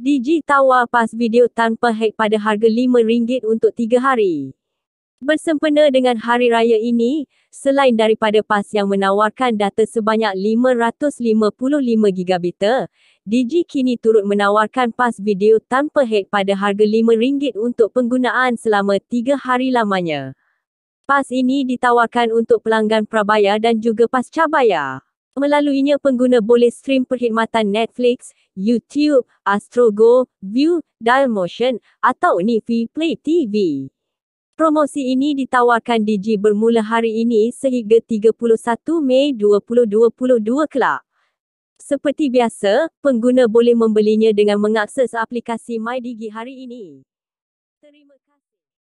Digi tawa pas video tanpa hack pada harga RM5 untuk 3 hari. Bersempena dengan hari raya ini, selain daripada pas yang menawarkan data sebanyak 555GB, Digi kini turut menawarkan pas video tanpa hack pada harga RM5 untuk penggunaan selama 3 hari lamanya. Pas ini ditawarkan untuk pelanggan prabayar dan juga pas cabayar. Melaluinya pengguna boleh stream perkhidmatan Netflix, YouTube, Astro Go, View, Dial Motion atau Nifi Play TV. Promosi ini ditawarkan Digi bermula hari ini sehingga 31 Mei 2022 kelak. Seperti biasa, pengguna boleh membelinya dengan mengakses aplikasi MyDigi hari ini.